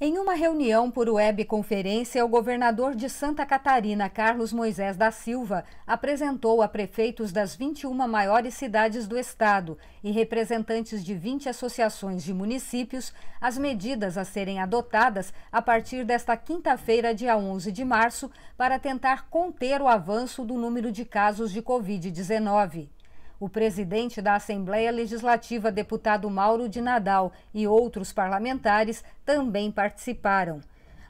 Em uma reunião por webconferência, o governador de Santa Catarina, Carlos Moisés da Silva, apresentou a prefeitos das 21 maiores cidades do estado e representantes de 20 associações de municípios as medidas a serem adotadas a partir desta quinta-feira, dia 11 de março, para tentar conter o avanço do número de casos de Covid-19. O presidente da Assembleia Legislativa, deputado Mauro de Nadal, e outros parlamentares também participaram.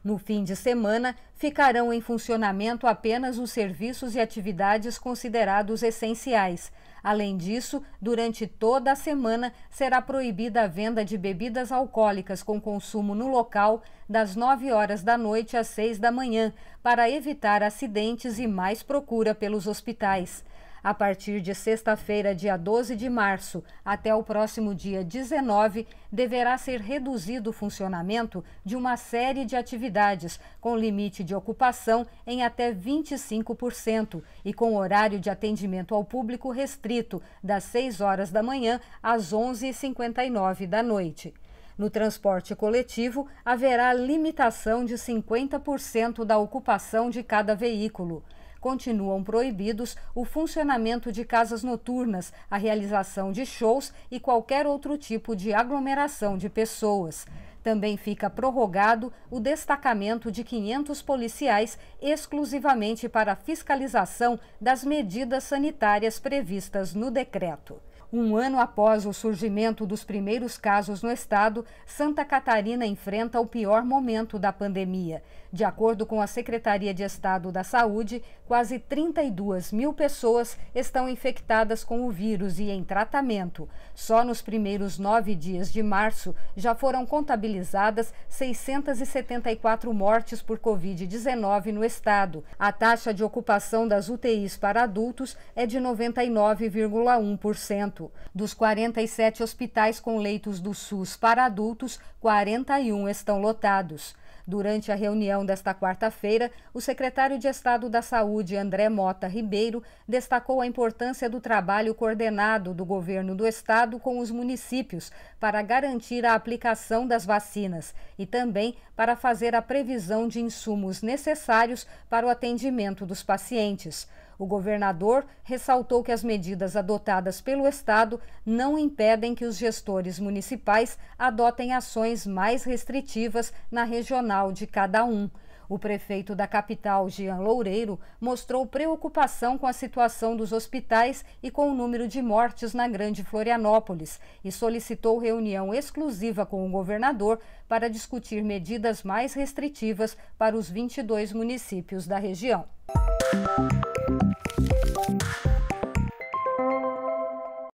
No fim de semana, ficarão em funcionamento apenas os serviços e atividades considerados essenciais. Além disso, durante toda a semana será proibida a venda de bebidas alcoólicas com consumo no local, das 9 horas da noite às 6 da manhã, para evitar acidentes e mais procura pelos hospitais. A partir de sexta-feira, dia 12 de março, até o próximo dia 19, deverá ser reduzido o funcionamento de uma série de atividades, com limite de ocupação em até 25% e com horário de atendimento ao público restrito, das 6 horas da manhã às 11h59 da noite. No transporte coletivo, haverá limitação de 50% da ocupação de cada veículo continuam proibidos o funcionamento de casas noturnas, a realização de shows e qualquer outro tipo de aglomeração de pessoas. Também fica prorrogado o destacamento de 500 policiais exclusivamente para fiscalização das medidas sanitárias previstas no decreto. Um ano após o surgimento dos primeiros casos no estado, Santa Catarina enfrenta o pior momento da pandemia. De acordo com a Secretaria de Estado da Saúde, quase 32 mil pessoas estão infectadas com o vírus e em tratamento. Só nos primeiros nove dias de março já foram contabilizadas 674 mortes por Covid-19 no estado. A taxa de ocupação das UTIs para adultos é de 99,1%. Dos 47 hospitais com leitos do SUS para adultos, 41 estão lotados. Durante a reunião desta quarta-feira, o secretário de Estado da Saúde, André Mota Ribeiro, destacou a importância do trabalho coordenado do governo do estado com os municípios para garantir a aplicação das vacinas e também para fazer a previsão de insumos necessários para o atendimento dos pacientes. O governador ressaltou que as medidas adotadas pelo Estado não impedem que os gestores municipais adotem ações mais restritivas na regional profissional de cada um. O prefeito da capital, Jean Loureiro, mostrou preocupação com a situação dos hospitais e com o número de mortes na Grande Florianópolis e solicitou reunião exclusiva com o governador para discutir medidas mais restritivas para os 22 municípios da região.